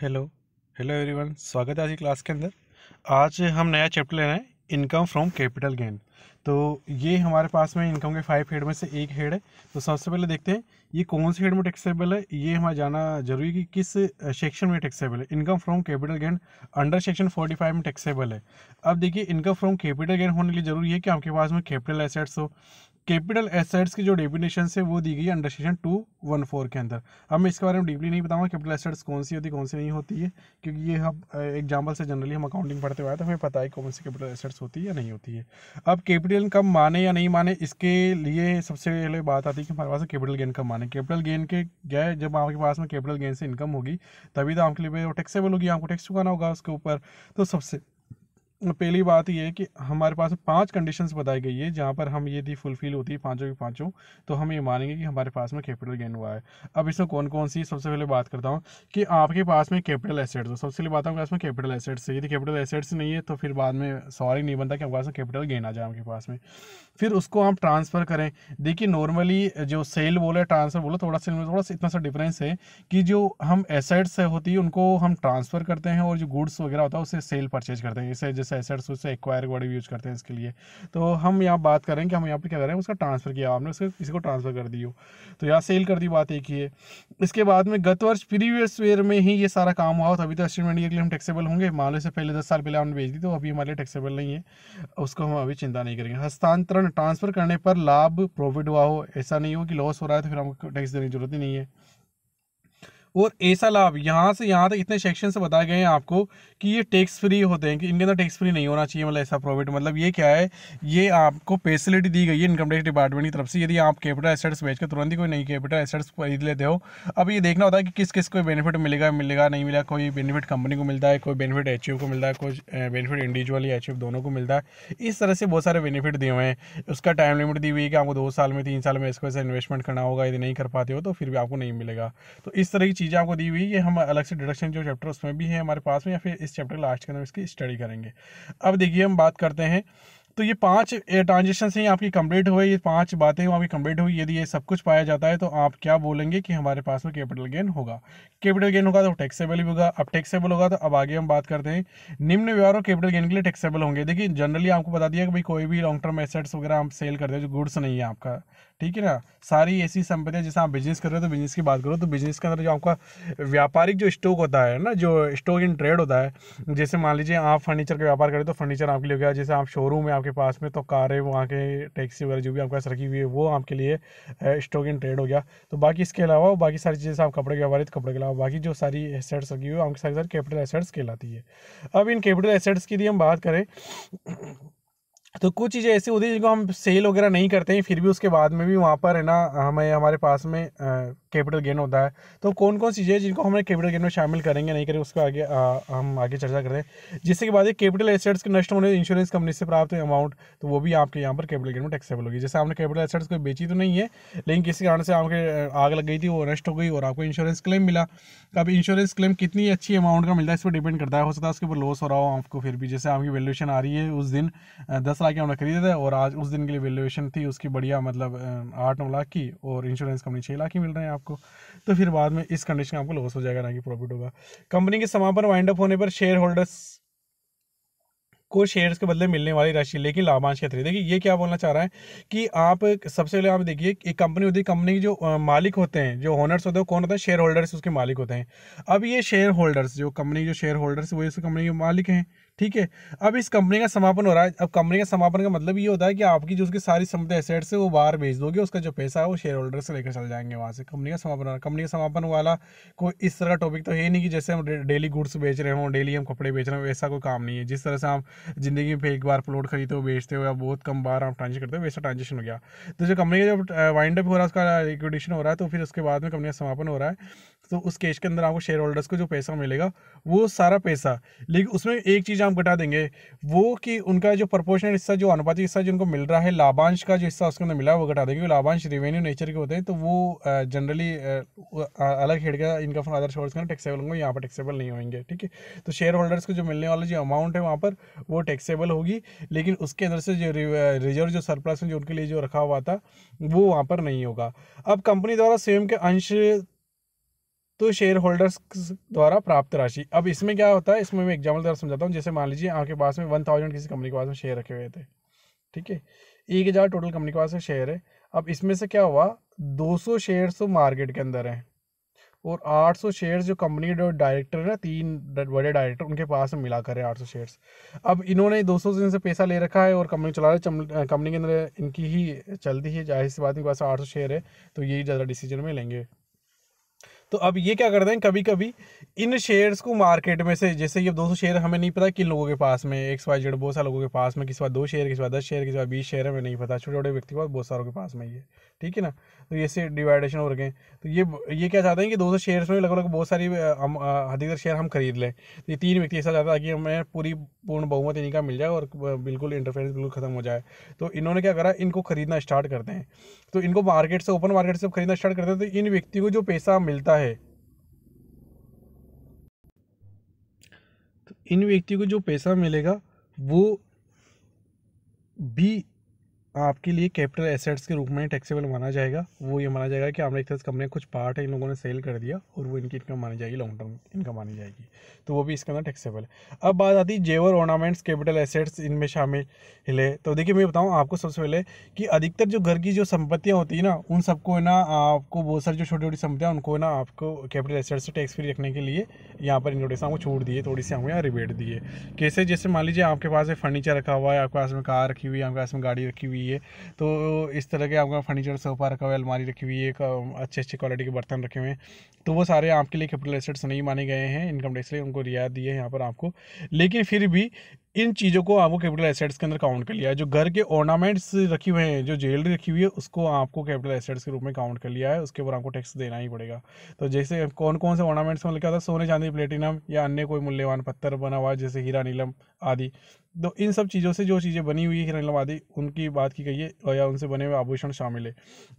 Hello hello everyone स्वागत है आज की क्लास के अंदर आज हम नया चैप्टर ले रहे हैं इनकम फ्रॉम कैपिटल गेन तो ये हमारे पास में इनकम के फाइव हेड में से एक हेड है तो सबसे पहले देखते हैं ये कौन से हेड में टैक्सेबल है ये हमें जाना जरूरी कि किस सेक्शन में टैक्सेबल है income from capital gain under section 45 में टैक्सेबल है अब देखिए इनकम फ्रॉम कैपिटल गेन होने के लिए ज़रूरी है कि आपके पास में कैपिटल एसेट्स हो कैपिटल एसेट्स की जो डेफिनेशन है वो दी गई है under section two one four के अंदर अब मैं इसके बारे में डीपली नहीं बताऊंगा कैपिटल एसेट्स कौन सी होती कौन सी नहीं होती है क्योंकि ये हम एग्जाम्पल से जनरली हम अकाउंटिंग पढ़ते हुए तो हमें पता है कौन सी कैपिटल एसेट्स होती है या नहीं होती है अब कैपिटल इनकम माने या नहीं माने इसके लिए सबसे पहले बात आती है कि हमारे पास कैपिटल गेन कम माने कैपिटल गेन के गए जब आपके पास में कैपिटल गेन से इनकम होगी तभी तो आपके लिए टैक्सेबल होगी आपको टैक्स चुकाना होगा उसके ऊपर तो सबसे पहली बात ये है कि हमारे पास पांच कंडीशंस बताई गई है जहाँ पर हम यदि फुलफिल होती है पाँचों की पाँचों तो हम ये मानेंगे कि हमारे पास में कैपिटल गेन हुआ है अब इसमें कौन कौन सी सबसे पहले बात करता हूँ कि आपके पास में कैपिटल एसेट्स हो सबसे पहले बात पास में कैपिटल एसेट्स है यदि कैपिटल एसेट्स नहीं है तो फिर बाद में सॉरी नहीं बनता कि हमारे पास में कैपिटल गेन आ जाए आपके पास में फिर उसको आप ट्रांसफ़र करें देखिए नॉर्मली जो सेल बोले ट्रांसफ़र बोलो थोड़ा सा थोड़ा सा इतना सा डिफरेंस है कि जो हम एसेट्स होती है उनको हम ट्रांसफ़र करते हैं और जो गुड्स वगैरह होता है उसे सेल परचेज करते हैं जैसे जिस एसेट्स उससे एक्वायर वर्ड यूज़ करते हैं इसके लिए तो हम यहाँ बात करें कि हम यहाँ पर क्या करें उसका ट्रांसफ़र किया आपने उसको किसी को ट्रांसफ़र कर दी हो तो यहाँ सेल कर दी बात एक ही है इसके बाद में गत वर्ष प्रीवियस ईयर में ही ये सारा काम हुआ हो तो अभी तो एस्टिमेट के लिए हम टैक्सेबल होंगे मान लो इससे पहले दस साल पहले हमने भेज दी तो अभी हमारे लिए टैक्सेबल नहीं है उसको हम अभी चिंता नहीं करेंगे हस्तांतरण ट्रांसफ़र करने पर लाभ प्रॉफिट हुआ हो ऐसा नहीं हो कि लॉस हो रहा है तो फिर हमको टैक्स देने की जरूरत ही नहीं है और ऐसा लाभ यहाँ से यहाँ तक इतने सेक्शन से बताए गए हैं आपको कि ये टैक्स फ्री होते हैं कि इनके अंदर टैक्स फ्री नहीं होना चाहिए मतलब ऐसा प्रॉफिट मतलब ये क्या है ये आपको फैसिलिटी दी गई है इनकम टैक्स डिपार्टमेंट की तरफ से यदि आप कैपिटल एसेट्स बेचकर तुरंत ही कोई नई कैपिटल एसेट्स खरीद लेते हो अब ये देखना होता है कि किस किस को बेनिफिट मिलेगा मिलेगा नहीं मिलेगा कोई बेनिफिट कंपनी को मिलता है कोई बेनिफिट एच को मिलता है कोई बेनिफिट इंडिविजुअल या एच दोनों को मिलता है इस तरह से बहुत सारे बेनिफिट दिए हुए हैं उसका टाइम लिमिट दी हुई है कि आपको दो साल में तीन साल में इसको ऐसा इन्वेस्टमेंट करना होगा यदि नहीं कर पाते हो तो फिर भी आपको नहीं मिलेगा तो इस तरह की चीज़ें आपको दी हुई है हम अलग से डिडक्शन जो चैप्टर उसमें भी है हमारे पास में या फिर इस चैप्टर लास्ट के अंदर इसकी स्टडी करेंगे अब देखिए हम बात करते हैं तो ये पांच ट्रांजेक्शन से ही आपकी कंप्लीट हुई ये पांच बातें आपकी कंप्लीट हुई यदि ये सब कुछ पाया जाता है तो आप क्या बोलेंगे कि हमारे पास में कैपिटल गेन होगा कैपिटल गेन होगा तो टैक्सेबल भी होगा अब टैक्सेबल होगा तो अब आगे हम बात करते हैं निम्न व्यवहार और कैपिटल गेन के लिए टैक्सेबल होंगे देखिए जनरली आपको बता दिया कि भाई कोई भी लॉन्ग टर्म एसेट्स वगैरह आप सेल करते हैं जो गुड्स नहीं है आपका ठीक है ना सारी ऐसी संपत्तियाँ जैसे आप बिजनेस कर रहे हो तो बिजनेस की बात करो तो बिजनेस के अंदर जो आपका व्यापारिक जो स्टॉक होता है ना जो स्टॉक इन ट्रेड होता है जैसे मान लीजिए आप फर्नीचर का व्यापार करें तो फर्नीचर आपके लिए हो गया जैसे आप शोरूम है आपके पास में तो कारें वहाँ के टैक्सी वगैरह जो भी आपके पास रखी हुई है वो आपके लिए स्टॉक इन ट्रेड हो गया तो बाकी इसके अलावा बाकी सारी चीज़ें आप कपड़े के व्यापार तो कपड़े के अलावा बाकी जो सारी एसेट्स रखी हुई है आपके सारी सारी कैपिटल एसेट्स कहलाती है अब इन कैपिटल एसेट्स की यदि हम बात करें तो कुछ चीज़ें ऐसी होती हैं जिनको हम सेल वगैरह नहीं करते हैं फिर भी उसके बाद में भी वहाँ पर है ना हमें हमारे पास में कैपिटल गेन होता है तो कौन कौन सी चीज़ें जिनको हमें कैपिटल गेन में शामिल करेंगे नहीं करेंगे उसको आगे आ, हम आगे चर्चा करें हैं जिससे कि बाद कैपिटल एसेट्स के नष्ट होने इंश्योरेंस कंपनी से प्राप्त अमाउंट तो वो भी आपके यहाँ पर कैपिटल गेन में टैक्सेबल होगी जैसे आपने कैपिटल एसेट्स को बेची तो नहीं है लेकिन किसी कारण से आपके आग लग गई थी वो नष्ट हो गई और आपको इंश्योरेंस क्लेम मिला तो अब इंश्योरेंस क्लेम कितनी अच्छी अमाउंट का मिलता है इस पर डिपेंड करता है हो सकता है उसके ऊपर लॉस हो रहा हो आपको फिर भी जैसे आपकी वैल्यूएशन आ रही है उस दिन दस लाख की हमने खरीदा था और आज उस दिन के लिए वैल्यूएशन थी उसकी बढ़िया मतलब आठ नौ लाख की और इंश्योरेंस कंपनी छः लाख ही मिल रहे हैं आपको आपको तो फिर बाद में इस कंडीशन में आपको लॉस हो जाएगा ना कि प्रॉफिट होगा कंपनी के समापन वाइंड अप होने पर शेयर होल्डर्स को शेयर्स के बदले मिलने वाली राशि लेकिन लाभांश क्षेत्र देखिए ये क्या बोलना चाह रहा है कि आप सबसे पहले आप देखिए एक कंपनी होती है कंपनी के जो मालिक होते हैं जो ओनर्स होते हैं कौन होता है शेयर होल्डर्स उसके मालिक होते हैं अब ये शेयर होल्डर्स जो कंपनी के जो शेयर होल्डर्स वो इस कंपनी के मालिक हैं ठीक है अब इस कंपनी का समापन हो रहा है अब कंपनी का समापन का मतलब ये होता है कि आपकी जो उसकी सारी समय एसेट्स है वो बाहर बेच दोगे उसका जो पैसा है वो शेयर होल्डर से लेकर चल जाएंगे वहाँ से कंपनी का समापन हो रहा कंपनी का समापन वाला कोई इस तरह का टॉपिक तो है नहीं कि जैसे हम डेली गुड्स बेच रहे हों डेली हम कपड़े बेच रहे हो ऐसा कोई काम नहीं है जिस तरह से आप जिंदगी में एक बार प्लॉट खरीदते हो बेचते हो या बहुत कम बार आप ट्रांजेक्शन करते हो वैसा ट्रांजेक्शन हो गया तो जो कंपनी का जब वाइंड अप हो रहा है उसका लिक्विडेशन हो रहा है तो फिर उसके बाद में कंपनी का समापन हो रहा है तो उस केस के अंदर आपको शेयर होल्डर्स को जो पैसा मिलेगा वो सारा पैसा लेकिन उसमें एक चीज़ हम घटा देंगे वो कि उनका जो प्रपोर्शनल हिस्सा जो अनुपातिक हिस्सा जिनको मिल रहा है लाभांश का जो हिस्सा उसके अंदर मिला है वो घटा देंगे लाभांश रेवेन्यू नेचर के होते हैं तो वो जनरली अलग हेड का इनकम फ्रॉम अदर सोर्स का टैक्सेबल होंगे यहाँ पर टैक्सेबल नहीं होंगे ठीक है तो शेयर होल्डर्स को जो मिलने वाला जो अमाउंट है वहाँ पर वो टैक्सेबल होगी लेकिन उसके अंदर से जो रिजर्व जो सरप्लस है जो उनके लिए जो रखा हुआ था वो वहाँ पर नहीं होगा अब कंपनी द्वारा स्वयं के अंश तो शेयर होल्डर्स द्वारा प्राप्त राशि अब इसमें क्या होता है इसमें मैं एग्जाम्पल द्वारा समझाता हूँ जैसे मान लीजिए आपके पास में वन थाउजेंड किसी कंपनी के पास में शेयर रखे हुए थे ठीक है एक हज़ार टोटल कंपनी के पास में शेयर है अब इसमें से क्या हुआ दो सौ शेयर तो मार्केट के अंदर हैं और आठ सौ शेयर जो कंपनी के डायरेक्टर है तीन बड़े डायरेक्टर उनके पास में मिलाकर है सौ शेयर्स अब इन्होंने दो सौ दिन से पैसा ले रखा है और कंपनी चला रहे कंपनी के अंदर इनकी ही चलती है जाहिर सी बात इनके पास आठ सौ शेयर है तो यही ज़्यादा डिसीजन में लेंगे तो अब ये क्या करते हैं कभी कभी इन शेयर्स को मार्केट में से जैसे ये 200 शेयर हमें नहीं पता किन लोगों के पास में एक सौ जेड बहुत सारे लोगों के पास में किस बार दो शेयर किस बार दस शेयर किस बार बीस शेयर हमें नहीं पता छोटे छोटे व्यक्ति के पास बहुत सारों के पास में ये ठीक है ना तो ये से डिवाइडेशन हो गए तो ये ये क्या चाहते हैं कि सौ शेयर्स में लगभग बहुत सारी हम अधिकतर शेयर हम खरीद लें तो ये तीन व्यक्ति ऐसा चाहता है कि हमें पूरी पूर्ण बहुमत इनका मिल जाए और बिल्कुल इंटरफेरेंस बिल्कुल खत्म हो जाए तो इन्होंने क्या करा इनको खरीदना स्टार्ट करते हैं तो इनको मार्केट से ओपन मार्केट से खरीदना स्टार्ट करते हैं तो इन व्यक्ति को जो पैसा मिलता होता है तो इन व्यक्ति को जो पैसा मिलेगा वो भी आपके लिए कैपिटल एसेट्स के रूप में टैक्सेबल माना जाएगा वो ये माना जाएगा कि तरह एक्सेस कंपनी कुछ पार्ट है इन लोगों ने सेल कर दिया और वो इनकी इनकम मानी जाएगी लॉन्ग टर्म इनकम मानी जाएगी तो वो भी इसके अंदर टैक्सेबल है अब बात आती है जेवर ऑर्नामेंट्स कैपिटल एसेट्स इनमें शामिल हिले तो देखिए मैं बताऊँ आपको सबसे पहले कि अधिकतर जो घर की जो संपत्तियाँ होती है ना उन सबको है ना आपको बहुत सारी जो छोटी छोटी संपत्तियाँ उनको ना आपको कैपिटल एसेट्स से टैक्स फ्री रखने के लिए यहाँ पर इन्वोटेशन आपको छूट दिए थोड़ी सी हमें यहाँ रिबेट दिए कैसे जैसे मान लीजिए आपके पास फर्नीचर रखा हुआ है आपके पास में कार रखी हुई है आपके पास में गाड़ी रखी हुई हुई है तो इस तरह के आपका फर्नीचर सोफा रखा हुआ अलमारी रखी हुई है अच्छे अच्छे क्वालिटी के बर्तन रखे हुए हैं तो वो सारे आपके लिए कैपिटल एसेट्स नहीं माने गए हैं इनकम टैक्स लिए उनको रियायत दी है यहाँ पर आपको लेकिन फिर भी इन चीज़ों को आपको कैपिटल एसेट्स के अंदर काउंट कर लिया है जो घर के ऑर्नामेंट्स रखे हुए हैं जो ज्वेलरी रखी हुई है उसको आपको कैपिटल एसेट्स के रूप में काउंट कर लिया है उसके ऊपर आपको टैक्स देना ही पड़ेगा तो जैसे कौन कौन से ऑर्नामेंट्स में लिखा था सोने चांदी प्लेटिनम या अन्य कोई मूल्यवान पत्थर बना हुआ जैसे हीरा नीलम आदि तो इन सब चीज़ों से जो चीज़ें बनी हुई है नीलम आदि उनकी बात की गई है या उनसे बने हुए आभूषण शामिल है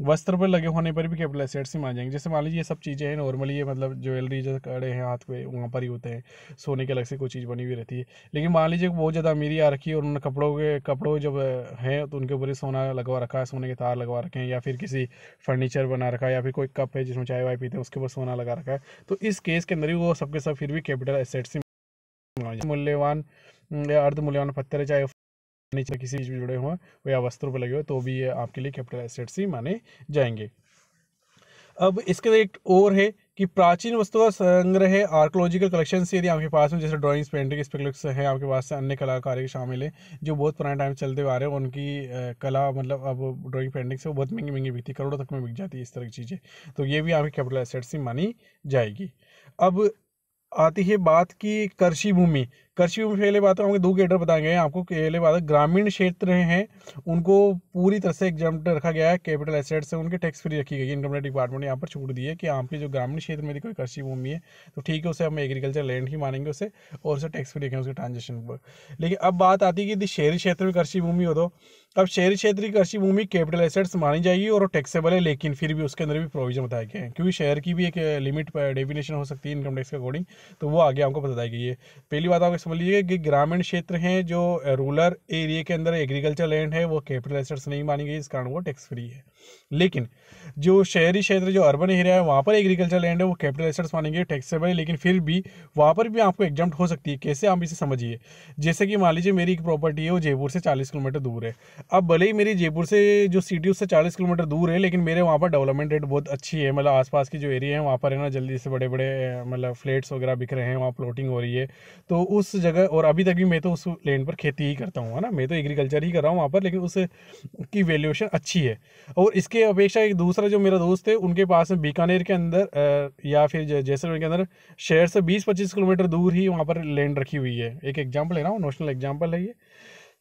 वस्त्र पर लगे होने पर भी कैपिटल एसेट्स ही मान जाएंगे जैसे मान लीजिए ये सब चीज़ें हैं नॉर्मली ये मतलब ज्वेलरी जो कड़े हैं हाथ पे वहाँ पर ही होते हैं सोने के अलग से कोई चीज़ बनी हुई रहती है लेकिन मान लीजिए वो बहुत ज़्यादा अमीरी आ रखी है और उन्होंने कपड़ों के कपड़ों जब हैं तो उनके ऊपर ही सोना लगवा रखा है सोने के तार लगवा रखे हैं या फिर किसी फर्नीचर बना रखा है या फिर कोई कप है जिसमें चाय वाय पीते हैं उसके ऊपर सोना लगा रखा है तो इस केस के अंदर ही वो सबके सब फिर भी कैपिटल एसेट्स ही मूल्यवान या अर्ध मूल्यवान पत्थर चाहे फर्नीचर किसी चीज़ जुड़े हुए हो या वस्त्रों पर लगे हुए तो भी ये आपके लिए कैपिटल एसेट्स ही माने जाएंगे अब इसके एक और है कि प्राचीन वस्तु का संग्रह है आर्कोलॉजिकल कलेक्शन से यदि आपके पास में जैसे ड्राइंग्स पेंटिंग इस है आपके पास से अन्य कलाकार शामिल है जो बहुत पुराने टाइम चलते हुए आ रहे हैं उनकी कला मतलब अब ड्राइंग पेंटिंग से वो बहुत महंगी महंगी बिकती करोड़ों तक में बिक जाती है इस तरह की चीज़ें तो ये भी आपकी कैपिटल एसेट्स ही मानी जाएगी अब आती है बात की कृषि भूमि कृषि एवं शहरी बात होंगे दो कैटर बताए गए हैं आपको पहले बात ग्रामीण क्षेत्र हैं उनको पूरी तरह से एग्जाम रखा गया है कैपिटल एसेट से उनके टैक्स फ्री रखी गई है इनकम टैक्स डिपार्टमेंट ने यहाँ पर छूट दी है कि आपके जो ग्रामीण क्षेत्र में यदि कोई कृषि भूमि है तो ठीक है उसे हम एग्रीकल्चर लैंड ही मानेंगे उसे और उसे टैक्स फ्री रखें उसके ट्रांजेक्शन पर लेकिन अब बात आती है कि यदि शहरी क्षेत्र में कृषि भूमि हो तो अब शहरी क्षेत्र की कृषि भूमि कैपिटल एसेट्स मानी जाएगी और टैक्सेबल है लेकिन फिर भी उसके अंदर भी प्रोविजन बताए गए हैं क्योंकि शहर की भी एक लिमिट डेफिनेशन हो सकती है इनकम टैक्स के अकॉर्डिंग तो वो आगे आपको गई ये पहली बात आपको समझ लीजिए कि ग्रामीण क्षेत्र हैं जो रूरल एरिया के अंदर एग्रीकल्चर लैंड है वो कैपिटल एसेट्स नहीं मानी गई इस कारण वो टैक्स फ्री है लेकिन जो शहरी क्षेत्र जो अर्बन एरिया है वहाँ पर एग्रीकल्चर लैंड है वो कैपिटल एसेट्स मानी गई टैक्सेबल है लेकिन फिर भी वहाँ पर भी आपको एग्जाम हो सकती है कैसे आप इसे समझिए जैसे कि मान लीजिए मेरी एक प्रॉपर्टी है वो जयपुर से चालीस किलोमीटर दूर है अब भले ही मेरी जयपुर से जो सिटी उससे चालीस किलोमीटर दूर है लेकिन मेरे वहाँ पर डेवलपमेंट रेट बहुत अच्छी है मतलब आसपास की जो एरिया है वहाँ पर है ना जल्दी से बड़े बड़े मतलब फ्लैट्स वगैरह बिक रहे हैं वहाँ प्लॉटिंग हो रही है तो उस जगह और अभी तक भी मैं तो उस लैंड पर खेती ही करता हूँ है ना मैं तो एग्रीकल्चर ही कर रहा हूँ वहाँ पर लेकिन उस की वैल्यूएशन अच्छी है और इसके अपेक्षा एक दूसरा जो मेरा दोस्त है उनके पास में बीकानेर के अंदर या फिर जैसलमेर के अंदर शहर से बीस पच्चीस किलोमीटर दूर ही वहाँ पर लैंड रखी हुई है एक एग्जाम्पल है ना नेशनल एग्जाम्पल है ये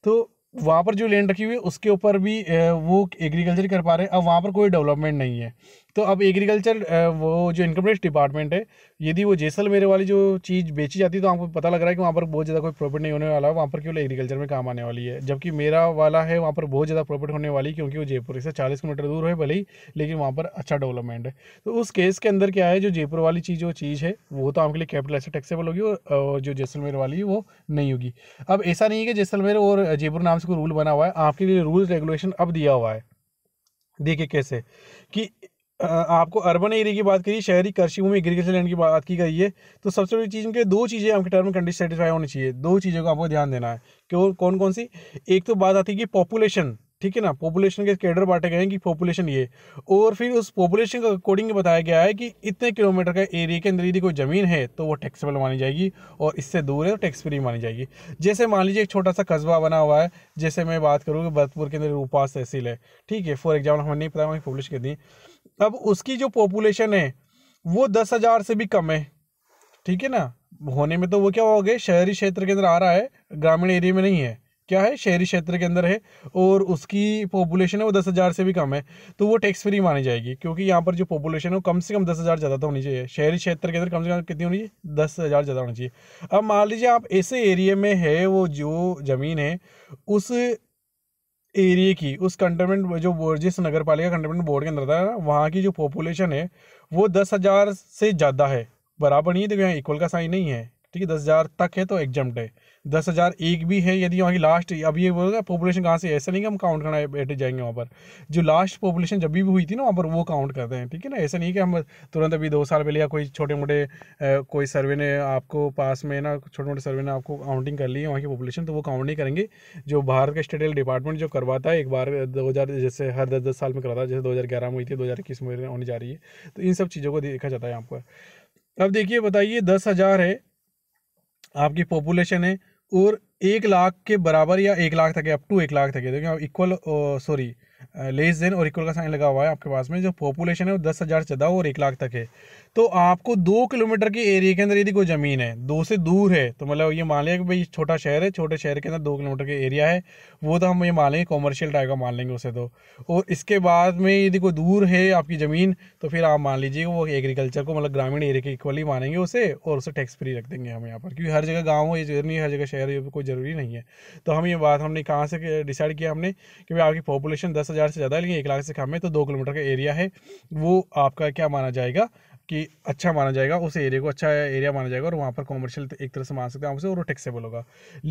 तो वहाँ पर जो लैंड रखी हुई है उसके ऊपर भी वो एग्रीकल्चर कर पा रहे हैं अब वहाँ पर कोई डेवलपमेंट नहीं है तो अब एग्रीकल्चर वो जो इनकम टैक्स डिपार्टमेंट है यदि वो जैसलमेर वाली जो चीज़ बेची जाती है तो आपको पता लग रहा है कि वहाँ पर बहुत ज़्यादा कोई प्रॉफिट नहीं होने वाला है वहाँ पर केवल एग्रीकल्चर में काम आने वाली है जबकि मेरा वाला है वहाँ पर बहुत ज़्यादा प्रॉफिट होने वाली क्योंकि वो जयपुर से चालीस किलोमीटर दूर है भले ही लेकिन वहाँ पर अच्छा डेवलपमेंट है तो उस केस के अंदर क्या है जो जयपुर वाली चीज़ जो चीज़ है वो तो आपके लिए कैपिटल ऐसे टैक्सेबल होगी और जो जैसलमेर वाली वो नहीं होगी अब ऐसा नहीं है कि जैसलमेर और जयपुर नाम से कोई रूल बना हुआ है आपके लिए रूल रेगुलेशन अब दिया हुआ है देखिए कैसे कि आपको अर्बन एरिया की बात करिए शहरी कृषि भूमि एग्रीकल्चर लैंड की बात की गई है तो सबसे बड़ी चीज़ उनके दो चीज़ें आपके टर्म कंडीशन सेटिस्फाई होनी चाहिए दो चीज़ों का आपको ध्यान देना है क्यों कौन कौन सी एक तो बात आती है कि पॉपुलेशन ठीक है ना पॉपुलेशन के कैडर बांटे गए हैं कि पॉपुलेशन ये और फिर उस पॉपुलेशन का अकॉर्डिंग बताया गया है कि इतने किलोमीटर का एरिया के अंदर यदि कोई ज़मीन है तो वो टैक्सेबल मानी जाएगी और इससे दूर है तो टैक्स फ्री मानी जाएगी जैसे मान लीजिए एक छोटा सा कस्बा बना हुआ है जैसे मैं बात करूँ कि भरतपुर के अंदर रूपास तहसील है ठीक है फॉर एग्जाम्पल हमें नहीं पता हमारी पॉपुलेशन कितनी तब उसकी जो पॉपुलेशन है वो दस हज़ार से भी कम है ठीक है ना होने में तो वो क्या हो गए शहरी क्षेत्र के अंदर आ रहा है ग्रामीण एरिया में नहीं है क्या है शहरी क्षेत्र के अंदर है और उसकी पॉपुलेशन है वो दस हज़ार से भी कम है तो वो टैक्स फ्री मानी जाएगी क्योंकि यहाँ पर जो पॉपुलेशन है वो कम से कम दस हज़ार ज़्यादा तो होनी चाहिए शहरी क्षेत्र के अंदर कम से कम कितनी होनी चाहिए दस हज़ार ज़्यादा होनी चाहिए अब मान लीजिए आप ऐसे एरिए में है वो जो ज़मीन है उस एरिए की उस कंटेनमेंट जो जिस नगर पालिका कंटेनमेंट बोर्ड के अंदर था वहाँ की जो पॉपुलेशन है वो दस हज़ार से ज़्यादा है बराबर नहीं है देखो यहाँ इक्वल का साइन नहीं है ठीक है दस हज़ार तक है तो एग्जाम्प्ट है दस हज़ार एक भी है यदि वहाँ की लास्ट अब ये बोलेगा पॉपुलेशन कहाँ से ऐसा नहीं कि हम काउंट करना बैठे जाएंगे वहाँ पर जो लास्ट पॉपुलेशन जब भी हुई थी ना वहाँ पर वो काउंट करते हैं ठीक है ना ऐसा नहीं कि हम तुरंत अभी दो साल पहले या कोई छोटे मोटे कोई सर्वे ने आपको पास में ना छोटे मोटे सर्वे ने आपको काउंटिंग कर ली है वहाँ की पॉपुलेशन तो वो काउंट नहीं करेंगे जो भारत का स्टेट डिपार्टमेंट जो करवाता है एक बार दो जैसे हर दस दस साल में करवाता है जैसे दो में हुई थी दो में होने जा रही है तो इन सब चीज़ों को देखा जाता है यहाँ पर अब देखिए बताइए दस हज़ार है आपकी पॉपुलेशन है और एक लाख के बराबर या एक लाख तक अप टू एक लाख तक देखिए इक्वल सॉरी लेस देन और इक्वल का साइन लगा हुआ है आपके पास में जो पॉपुलेशन है वो दस हज़ार से ज़्यादा और एक लाख तक है तो आपको दो किलोमीटर के एरिया के अंदर यदि कोई ज़मीन है दो से दूर है तो मतलब ये मान लिया कि भाई छोटा शहर है छोटे शहर के अंदर दो किलोमीटर के एरिया है वो तो हम ये मान लेंगे कॉमर्शियल टाइप का मान लेंगे उसे तो और इसके बाद में यदि कोई दूर है आपकी ज़मीन तो फिर आप मान लीजिए वो एग्रीकल्चर को मतलब ग्रामीण एरिया के इक्वली मानेंगे उसे और उसे टैक्स फ्री रख देंगे हम यहाँ पर क्योंकि हर जगह गाँव हो ये जरूरी हर जगह शहर ये कोई ज़रूरी नहीं है तो हम ये बात हमने कहाँ से डिसाइड किया हमने कि भाई आपकी पॉपुलेशन दस हज़ार से ज़्यादा है लेकिन एक लाख से कम है तो दो किलोमीटर का एरिया है वो आपका क्या माना जाएगा कि अच्छा माना जाएगा उस एरिया को अच्छा एरिया माना जाएगा और वहाँ पर कॉमर्शियल एक तरह से मान सकते हैं आपसे और टैक्सेबल होगा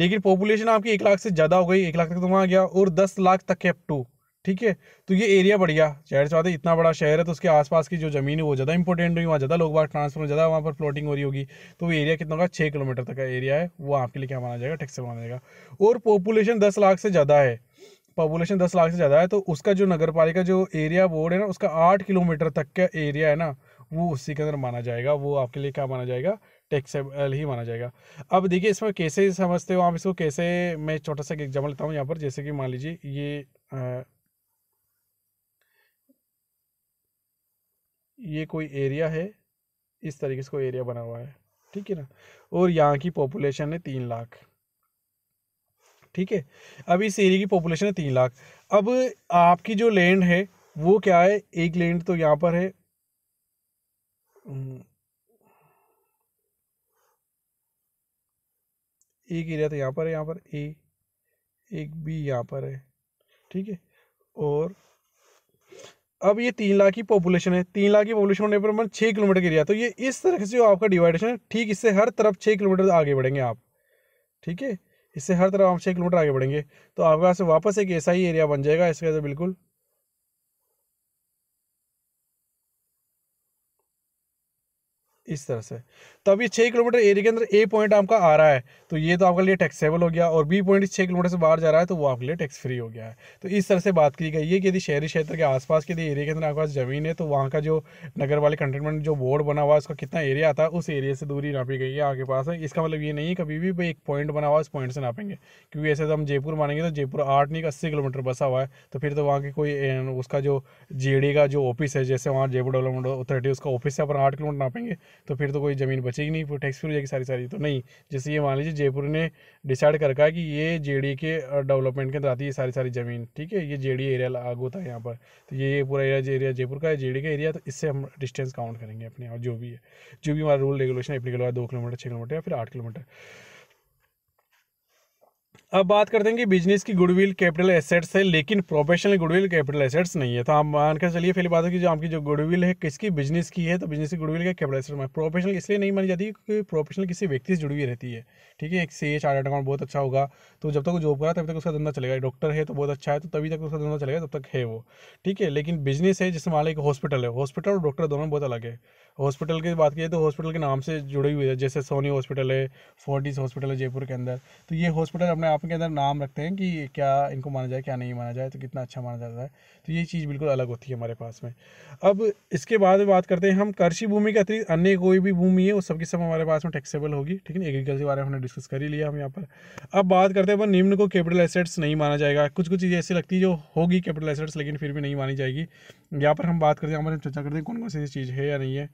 लेकिन पॉपुलेशन आपकी एक लाख से ज़्यादा हो गई एक लाख तक तो वहाँ गया और दस लाख तक के अप टू ठीक है तो ये एरिया बढ़िया शहर से इतना बड़ा शहर है तो उसके आसपास की जो ज़मीन है वो ज़्यादा इंपॉर्टेंट होगी वहाँ ज़्यादा लोग बात ट्रांसफर हो ज़्यादा वहाँ पर प्लॉटिंग हो रही होगी तो वो एरिया कितना होगा छः किलोमीटर तक का एरिया है वो आपके लिए क्या माना जाएगा टैक्स माना जाएगा और पॉपुलेशन दस लाख से ज़्यादा है पॉपुलेशन दस लाख से ज़्यादा है तो उसका जो नगर पालिका जो एरिया बोर्ड है ना उसका आठ किलोमीटर तक का एरिया है ना वो उसी के अंदर माना जाएगा वो आपके लिए क्या माना जाएगा टैक्सेबल ही माना जाएगा अब देखिए इसमें कैसे समझते हो आप इसको कैसे मैं छोटा सा एग्जाम्पल लेता हूँ यहाँ पर जैसे कि मान लीजिए ये आ, ये कोई एरिया है इस तरीके से कोई एरिया बना हुआ है ठीक है ना और यहाँ की पॉपुलेशन है तीन लाख ठीक है अब इस एरिया की पॉपुलेशन है तीन लाख अब आपकी जो लैंड है वो क्या है एक लैंड तो यहाँ पर है एक एरिया तो यहाँ पर है यहाँ पर ए एक बी यहाँ पर है ठीक है और अब ये तीन लाख की पॉपुलेशन है तीन लाख की पॉपुलेशन होने पर मतलब छः किलोमीटर के एरिया तो ये इस तरह से जो आपका डिवाइडेशन है ठीक इससे हर तरफ छः किलोमीटर आगे बढ़ेंगे आप ठीक है इससे हर तरफ आप छः किलोमीटर आगे बढ़ेंगे तो आपके पास वापस एक ऐसा ही एरिया बन जाएगा इसके अंदर तो बिल्कुल इस तरह से तो अभी छः किलोमीटर एरिया के अंदर ए पॉइंट आपका आ रहा है तो ये तो आपके लिए टैक्सेबल हो गया और बी पॉइंट छः किलोमीटर से बाहर जा रहा है तो वो आपके लिए टैक्स फ्री हो गया है तो इस तरह से बात की गई है कि यदि शहरी क्षेत्र के आसपास के यदि एरिया के अंदर आपके पास ज़मीन है तो वहाँ का जो नगर वाले कंटेनमेंट जो बोर्ड बना हुआ है उसका कितना एरिया आता है उस एरिया से दूरी नापी गई है आपके पास है इसका मतलब ये नहीं है कभी भी एक पॉइंट बना हुआ है उस पॉइंट से नापेंगे क्योंकि ऐसे तो हम जयपुर मानेंगे तो जयपुर आठ नहीं अस्सी किलोमीटर बसा हुआ है तो फिर तो वहाँ की कोई उसका जो जे का जो ऑफिस है जैसे वहाँ जयपुर डेवलपमेंट अथॉरिटी उसका ऑफिस से अपन आठ किलोमीटर नापेंगे तो फिर तो कोई ज़मीन बचेगी नहीं वो टैक्स फ्री हो जाएगी सारी सारी तो नहीं जैसे ये मान लीजिए जयपुर ने डिसाइड कर रखा है कि ये जे के डेवलपमेंट के अंदर आती है सारी सारी ज़मीन ठीक है ये जे एरिया आग होता है यहाँ पर तो ये पूरा एरिया एरिया जयपुर का है जे का एरिया तो इससे हम डिस्टेंस काउंट करेंगे अपने और जो भी है जो भी हमारा रूल रेगुलेशन अपनी है दो किलोमीटर छः किलोमीटर या फिर आठ किलोमीटर अब बात करते हैं कि बिजनेस की गुडविल कैपिटल एसेट्स है लेकिन प्रोफेशनल गुडविल कैपिटल एसेट्स नहीं है तो आप मानकर चलिए पहली बात है कि जो आपकी जो गुडविल है किसकी बिजनेस की है तो बिजनेस की गुडविल का कैपिटल एसेट में प्रोफेशनल इसलिए नहीं मानी जाती क्योंकि प्रोफेशनल किसी व्यक्ति से जुड़ी हुई रहती है ठीक है एक सी एच चार्ट अकाउंट बहुत अच्छा होगा तो जब तक जॉब करा तब तक उसका धंधा चलेगा डॉक्टर है तो बहुत अच्छा है तो तभी तक उसका धंधा चलेगा तब तक है वो ठीक है लेकिन बिजनेस है जिसमें मान एक हॉस्पिटल है हॉस्पिटल और डॉक्टर दोनों बहुत अलग है हॉस्पिटल की बात की तो हॉस्पिटल के नाम से जुड़े हुए है जैसे सोनी हॉस्पिटल है फोर्टिस हॉस्पिटल है जयपुर के अंदर तो ये हॉस्पिटल अपने आप अपने अंदर नाम रखते हैं कि क्या इनको माना जाए क्या नहीं माना जाए तो कितना अच्छा माना जाता है तो ये चीज़ बिल्कुल अलग होती है हमारे पास में अब इसके बाद में बात करते हैं हम कृषि भूमि के अतिरिक्त अन्य कोई भी भूमि है वो सबकी सब हमारे पास में टैक्सेबल होगी ठीक है एग्रीकल्चर के बारे में हमने डिस्कस कर ही लिया हम यहाँ पर अब बात करते हैं पर निम्न को कैपिटल एसेट्स नहीं माना जाएगा कुछ कुछ चीज़ें ऐसी लगती है जो होगी कैपिटल एसेट्स लेकिन फिर भी नहीं मानी जाएगी यहाँ पर हम बात करते हैं हमारे चर्चा करते हैं कौन कौन सी चीज़ है या नहीं है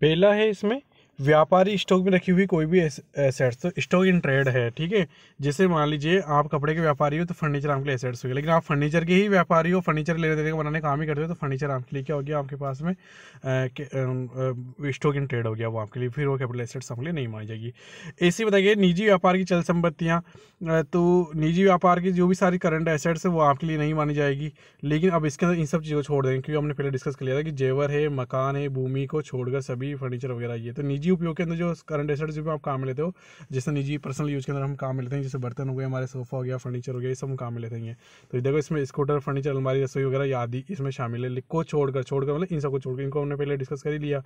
पहला है इसमें व्यापारी स्टॉक में रखी हुई कोई भी एसेट्स तो स्टॉक इन ट्रेड है ठीक है जैसे मान लीजिए आप कपड़े के व्यापारी हो तो फर्नीचर आपके लिए एसेट्स हो गया लेकिन आप फर्नीचर के ही व्यापारी हो फर्नीचर लेने देने का बनाने काम ही करते हो तो फर्नीचर आपके लिए क्या हो गया आपके पास में स्टॉक इन ट्रेड हो गया वो आपके लिए फिर वो कैपिटल एसेट्स आपके लिए नहीं मानी जाएगी ऐसी बताइए निजी व्यापार की चल संपत्तियाँ तो निजी व्यापार की जो भी सारी करंट एसेट्स है वो आपके लिए नहीं मानी जाएगी लेकिन अब इसके अंदर इन सब चीज़ों को छोड़ देंगे क्योंकि हमने पहले डिस्कस कर लिया था कि जेवर है मकान है भूमि को छोड़कर सभी फर्नीचर वगैरह ये तो निजी निजी उपयोग के अंदर जो करंट एसेट जो आप काम लेते हो जैसे निजी पर्सनल यूज़ के अंदर हम काम लेते हैं जैसे बर्तन हो गए हमारे सोफा हो गया फर्नीचर हो गया ये सब हम काम लेते हैं तो देखो इसमें स्कूटर फर्नीचर हमारी रसोई वगैरह आदि इसमें शामिल है लिखो छोड़कर छोड़कर मतलब इन सबको छोड़कर इनको हमने पहले डिस्कस कर ही लिया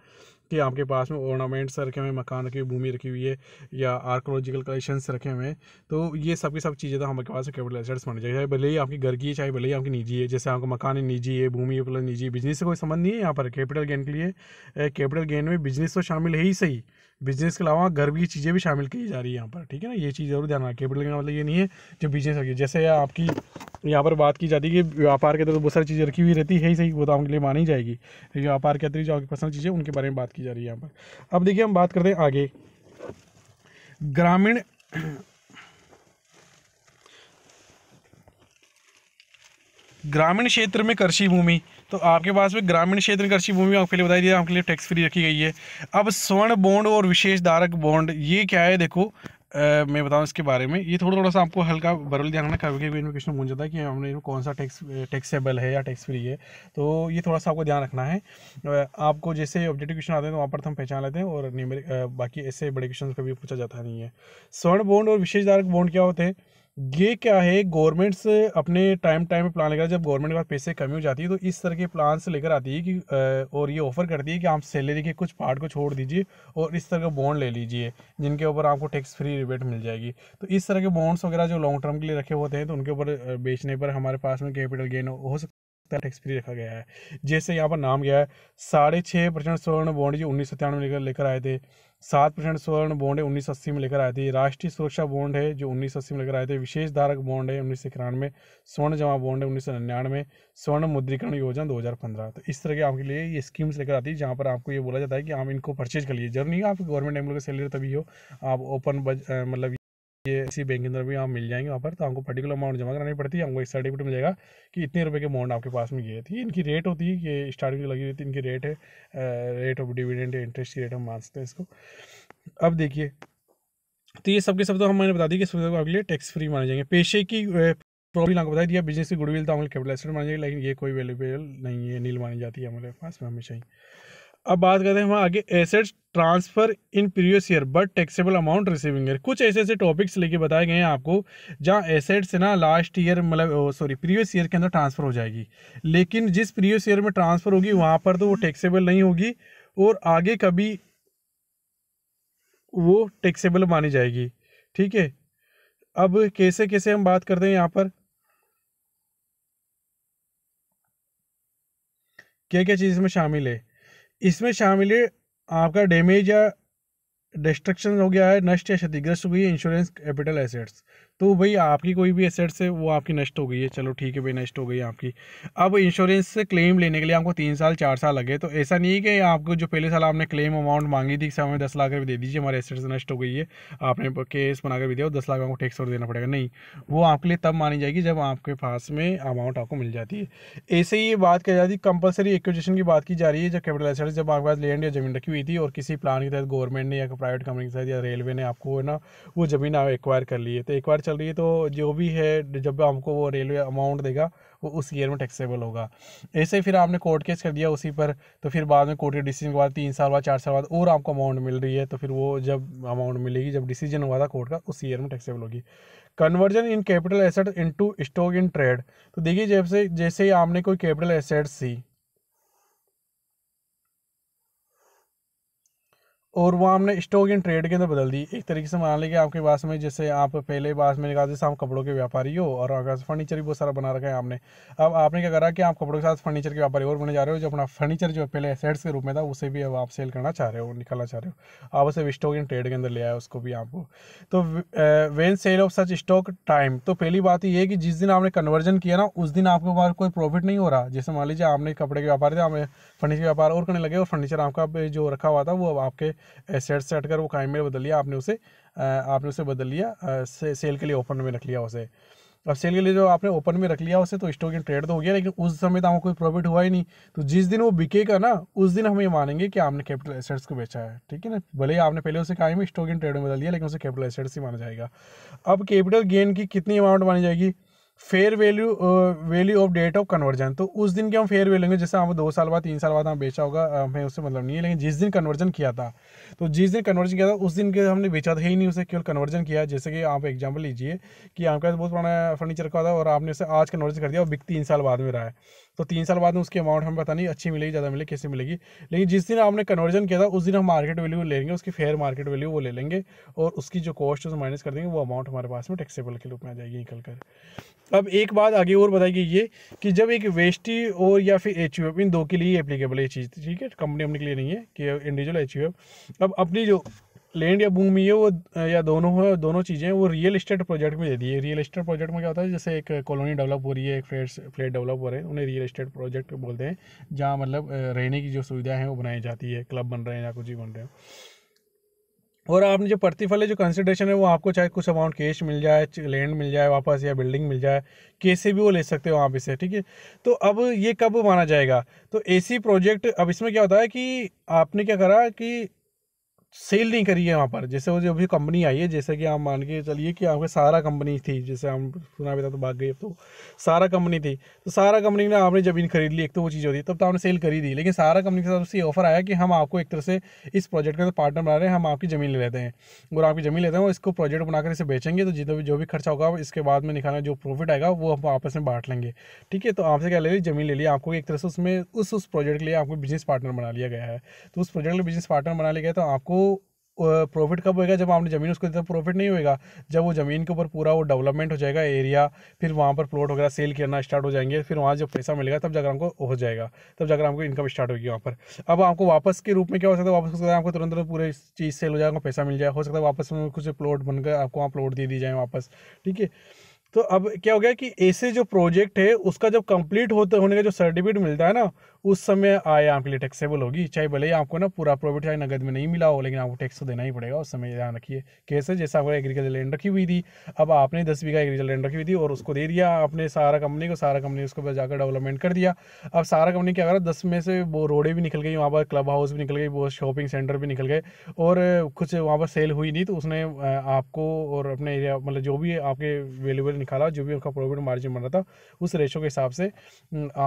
कि आपके पास में ऑर्नामेंट्स रखे हुए मकान रखी हुई भूमि रखी हुई है या आर्कोलॉजिकल कलेक्शन रखे हुए हैं तो ये सब की सब चीज़ें तो हमारे पास कैपिटल एसेट्स मानी चाहिए भले ही आपकी घर की है चाहे भले ही आपकी निजी है जैसे आपका मकान है निजी है भूमि है मतलब निजी बिजनेस से कोई संबंध नहीं है यहाँ पर कैपिटल गेन के लिए कैपिटल गेन में बिजनेस तो शामिल है ही से ही बिजनेस के अलावा घर की चीज़ें भी शामिल की जा रही है यहाँ पर ठीक है ना ये चीज़ जरूर ध्यान रखें कैपिटल का मतलब ये नहीं है जो बिजनेस रखिए जैसे आपकी यहाँ पर बात की जाती है कि व्यापार के अंदर तो बहुत सारी चीज़ें रखी हुई रहती है ही सही वो तो आपके लिए मानी जाएगी व्यापार के अंदर जो आपकी पर्सनल चीज़ें उनके बारे में बात की जा रही है यहाँ पर अब देखिए हम बात करते हैं आगे ग्रामीण ग्रामीण क्षेत्र में कृषि भूमि तो आपके पास में ग्रामीण क्षेत्र कृषि भूमि आपके लिए बताई दी आपके लिए टैक्स फ्री रखी गई है अब स्वर्ण बॉन्ड और विशेष धारक बॉन्ड ये क्या है देखो आ, मैं बताऊँ इसके बारे में ये थोड़ा थोड़ा सा आपको हल्का बरल ध्यान रखना कभी कभी इनमें क्वेश्चन पूछ जाता है कि हमने कौन सा टैक्स टैक्सेबल है या टैक्स फ्री है तो ये थोड़ा सा आपको ध्यान रखना है आपको जैसे ऑब्जेक्टिव क्वेश्चन आते हैं तो वहाँ पर तो हम पहचान लेते हैं और बाकी ऐसे बड़े क्वेश्चन कभी पूछा जाता नहीं है स्वर्ण बॉन्ड और विशेष धारक बॉन्ड क्या होते हैं ये क्या है गवर्नमेंट्स अपने टाइम टाइम पे प्लान लेकर जब गवर्नमेंट के पास पैसे कमी हो जाती है तो इस तरह के प्लान से लेकर आती है कि और ये ऑफर करती है कि आप सैलरी के कुछ पार्ट को छोड़ दीजिए और इस तरह का बॉन्ड ले लीजिए जिनके ऊपर आपको टैक्स फ्री रिबेट मिल जाएगी तो इस तरह के बॉन्ड्स वगैरह जो लॉन्ग टर्म के लिए रखे होते हैं तो उनके ऊपर बेचने पर हमारे पास में कैपिटल गेन हो सकता टैक्स फ्री रखा गया है जैसे यहाँ पर नाम गया है साढ़े छः परसेंट स्वर्ण बॉन्ड जो उन्नीस सौ तिरानवे लेकर लेकर आए थे सात परसेंट स्वर्ण बॉन्ड है उन्नीस अस्सी में लेकर आए थे राष्ट्रीय सुरक्षा बॉन्ड है जो उन्नीस अस्सी में लेकर आए थे विशेष धारक बॉन्ड है उन्नीस सौ इक्यानवे स्वर्ण जमा बॉन्ड है उन्नीस सौ निन्यानवे स्वर्ण मुद्रीकरण योजना दो हज़ार पंद्रह तो इस तरह के आपके लिए ये स्कीम्स लेकर आती है जहाँ पर आपको ये बोला जाता है कि आप इनको परचेज कर लिए जरूर नहीं आप गवर्नमेंट एम्प्लॉय की सैलरी तभी हो आप ओपन मतलब ये इसी बैंक के अंदर भी आप मिल जाएंगे वहाँ पर तो आपको पर्टिकुलर अमाउंट जमा करानी पड़ती है आपको एक सर्टिफिकेट मिलेगा कि इतने रुपए के अमाउंट आपके पास में ये थी इनकी रेट होती है ये स्टार्टिंग जो लगी हुई थी इनकी रेट है रेट ऑफ डिविडेंड इंटरेस्ट की रेट हम मान सकते हैं इसको अब देखिए तो ये सबके सब तो हम मैंने बता दी कि आपके लिए टैक्स फ्री माने जाएंगे पेशे की प्रॉब्लम आपको बता दिया बिजनेस की गुडविल तो हमें कैपिटल एसेट मानी जाएगी लेकिन ये कोई वैल्यूबल नहीं है नील मानी जाती है हमारे पास में हमेशा ही अब बात करते हैं वहाँ आगे assets transfer in previous year but taxable amount receiving year कुछ ऐसे ऐसे टॉपिक्स लेके बताए गए हैं आपको जहाँ एसेट्स ना लास्ट ईयर मतलब सॉरी प्रीवियस ईयर के अंदर ट्रांसफ़र हो जाएगी लेकिन जिस प्रीवियस ईयर में ट्रांसफ़र होगी वहाँ पर तो वो टैक्सेबल नहीं होगी और आगे कभी वो टैक्सेबल मानी जाएगी ठीक है अब कैसे कैसे हम बात करते हैं यहाँ पर क्या क्या चीज़ इसमें शामिल है इसमें शामिल है आपका डैमेज या डिस्ट्रक्शन हो गया है नष्ट या क्षतिग्रस्त हुई है इंश्योरेंस कैपिटल एसेट्स तो भाई आपकी कोई भी एसेट्स है वो आपकी नष्ट हो गई है चलो ठीक है भाई नष्ट हो गई आपकी अब इंश्योरेंस से क्लेम लेने के लिए आपको तीन साल चार साल लगे तो ऐसा नहीं कि आपको जो पहले साल आपने क्लेम अमाउंट मांगी थी हमें दस लाख रुपये दे दीजिए हमारे एसेट्स नष्ट हो गई है आपने केस बनाकर भी दिया दस लाख आपको टैक्स और देना पड़ेगा नहीं वो आपके लिए तब मानी जाएगी जब आपके पास में अमाउंट आपको मिल जाती है ऐसे ही बात की जाती है कंपलसरी एक्विजिशन की बात की जा रही है जब कैपिटल एसेट्स जब आपके पास लैंड या जमीन रखी हुई थी और किसी प्लान के तहत गवर्नमेंट ने या प्राइवेट कंपनी के तहत या रेलवे ने आपको ना वो जमीन एक्वायर कर ली है तो एक बार चल रही है तो जो भी है जब हमको वो रेलवे अमाउंट देगा वो उस ईयर में टैक्सेबल होगा ऐसे फिर आपने कोर्ट केस कर दिया उसी पर तो फिर बाद में कोर्ट के डिसीजन के बाद तीन साल बाद चार साल बाद और आपको अमाउंट मिल रही है तो फिर वो जब अमाउंट मिलेगी जब डिसीजन हुआ था कोर्ट का उस ईयर में टैक्सेबल होगी conversion in capital asset into stock in trade तो देखिए जैसे जैसे ही आपने कोई कैपिटल एसेट्स थी और वो आपने स्टॉक इन ट्रेड के अंदर बदल दी एक तरीके से मान लीजिए आपके पास में जैसे आप पहले पास में निकाल जैसे आप कपड़ों के व्यापारी हो और अगर फर्नीचर भी बहुत सारा बना रखा है आपने अब आपने क्या करा कि आप कपड़ों के साथ फर्नीचर के व्यापारी और बने जा रहे हो जो अपना फर्नीचर जो पहले सेट्स के रूप में था उसे भी अब आप सेल करना चाह रहे हो निकालना चाह रहे हो आप उसे स्टॉक इन ट्रेड के अंदर ले आए उसको भी आपको तो when sale of such stock time तो पहली बात तो ये है कि जिस दिन आपने कन्वर्जन किया ना उस दिन आपके पास कोई प्रॉफिट नहीं हो रहा जैसे मान लीजिए आपने कपड़े के व्यापारी थे आपने फर्नीचर के व्यापार और करने लगे और फर्नीचर आपका जो रखा हुआ था वो आपके सेट सेट कर वो कायम में बदल लिया आपने उसे आपने उसे बदल लिया से, सेल के लिए ओपन में रख लिया उसे अब सेल के लिए जो आपने ओपन में रख लिया उसे तो स्टॉक इन ट्रेड तो हो गया लेकिन उस समय तो आपको कोई प्रॉफिट हुआ ही नहीं तो जिस दिन वो बिकेगा ना उस दिन हम ये मानेंगे कि आपने कैपिटल एसेट्स को बेचा है ठीक है ना भले ही आपने पहले उसे कहा में स्टॉक इन ट्रेड में बदल दिया लेकिन उसे कैपिटल एसेट्स ही माना जाएगा अब कैपिटल गेन की कितनी अमाउंट मानी जाएगी fair value value of date of conversion तो उस दिन के हम फेयर वैल्यू लेंगे जैसे हम दो साल बाद तीन साल बाद हम बेचा होगा हमें उससे मतलब नहीं है लेकिन जिस दिन कन्वर्जन किया था तो जिस दिन कन्वर्जन किया था उस दिन के हमने बेचा था ही नहीं उसे केवल कन्वर्जन किया जैसे कि आप एग्जाम्पल लीजिए कि आपके पास बहुत पुराना फर्नीचर का था और आपने उसे आज कन्वर्जन कर दिया और बिक तीन साल बाद में रहा है तो तीन साल बाद में उसकी अमाउंट हमें पता नहीं अच्छी मिलेगी ज़्यादा मिलेगी कैसे मिलेगी लेकिन जिस दिन आपने कन्वर्जन किया था उस दिन हम मार्केट वैल्यू ले लेंगे उसकी फेयर मार्केट वैल्यू वो ले लेंगे और उसकी जो कॉस्ट है माइनस कर देंगे वो अमाउंट हमारे पास में टैक्सेबल के रूप में आ जाएगी निकल कर अब एक बात आगे और बताएगी ये कि जब एक वेस्टी और या फिर एच इन दो के लिए एप्लीकेबल है ये चीज़ ठीक है कंपनी अपने के लिए नहीं है कि इंडिविजुअल एच अब अपनी जो लैंड या भूमि है वो या दोनों है दोनों चीज़ें वो रियल इस्टेट प्रोजेक्ट में दे दिए रियल इस्टेट प्रोजेक्ट में क्या होता है जैसे एक कॉलोनी डेवलप हो रही है एक फ्लैट फ्लैट डेवलप हो रहे हैं उन्हें रियल इस्टेट प्रोजेक्ट बोलते हैं जहाँ मतलब रहने की जो सुविधा है वो बनाई जाती है क्लब बन रहे हैं या कुछ भी बन रहे हैं और आपने जो प्रतिफल जो कंसिडरेशन है वो आपको चाहे कुछ अमाउंट कैश मिल जाए लैंड मिल जाए वापस या बिल्डिंग मिल जाए कैसे भी वो ले सकते हो आप इसे ठीक है तो अब ये कब माना जाएगा तो ऐसी प्रोजेक्ट अब इसमें क्या होता है कि आपने क्या करा कि सेल नहीं करी है वहाँ पर जैसे वो जो अभी कंपनी आई है जैसे कि आप मान के चलिए कि आपके सारा कंपनी थी जैसे हम सुना भी था तो भाग गई तो सारा कंपनी थी तो सारा कंपनी ने आपने जमीन खरीद ली एक तो वो चीज़ होती है तब तो आपने सेल करी दी लेकिन सारा कंपनी के साथ उससे ऑफर आया कि हम आपको एक तरह से इस प्रोजेक्ट का तो पार्टनर बना रहे हैं हम आपकी ज़मीन ले लेते हैं और आपकी ज़मीन लेते हैं और इसको प्रोजेक्ट बनाकर इसे बेचेंगे तो जितना भी जो भी खर्चा होगा इसके बाद में निकालना जो प्रॉफिट आएगा वो हम आपस में बांट लेंगे ठीक है तो आपसे क्या ले ली जमीन ले ली आपको एक तरह से उसमें उस उस प्रोजेक्ट के लिए आपको बिजनेस पार्टनर बना लिया गया है तो उस प्रोजेक्ट के लिए बिजनेस पार्टनर बना लिया गया तो आपको प्रॉफिट कब होएगा जब आपने ज़मीन उसको तो दिया प्रॉफिट नहीं होएगा जब वो ज़मीन के ऊपर पूरा वो डेवलपमेंट हो जाएगा एरिया फिर वहाँ पर प्लॉट वगैरह सेल करना स्टार्ट हो जाएंगे फिर वहाँ जब पैसा मिलेगा तब जाकर हमको हो जाएगा तब जाकर हमको इनकम स्टार्ट होगी वहाँ पर अब आपको वापस के रूप में क्या हो सकता है वापस हो सकता है आपको तुरंत पूरे चीज़ सेल हो जाएगा पैसा मिल जाए हो सकता है वापस में कुछ प्लॉट बनकर आपको वहाँ प्लॉट दे दी जाए वापस ठीक है तो अब क्या हो गया कि ऐसे जो प्रोजेक्ट है उसका जब कंप्लीट होते होने का जो सर्टिफिकेट मिलता है ना उस समय आय आपके लिए टैक्सेबल होगी चाहे भले ही आपको ना पूरा प्रॉफिट चाहे नगद में नहीं मिला हो लेकिन आपको टैक्स तो देना ही पड़ेगा उस समय ध्यान रखिए कैसे जैसे आपको एग्रीकल्चर लैंड रखी हुई थी अब आपने दस बीघा एग्रीकल्चर लैंड रखी हुई थी और उसको दे दिया आपने सारा कंपनी को सारा कंपनी उसको जाकर डेवलपमेंट कर दिया अब सारा कंपनी क्या करा दस में से वो रोडें भी निकल गई वहाँ पर क्लब हाउस भी निकल गई वो शॉपिंग सेंटर भी निकल गए और कुछ वहाँ पर सेल हुई नहीं तो उसने आपको और अपने एरिया मतलब जो भी आपके वेल्यूबल निकाला जो भी उनका प्रॉफिट मार्जिन बन रहा था उस रेशो के हिसाब से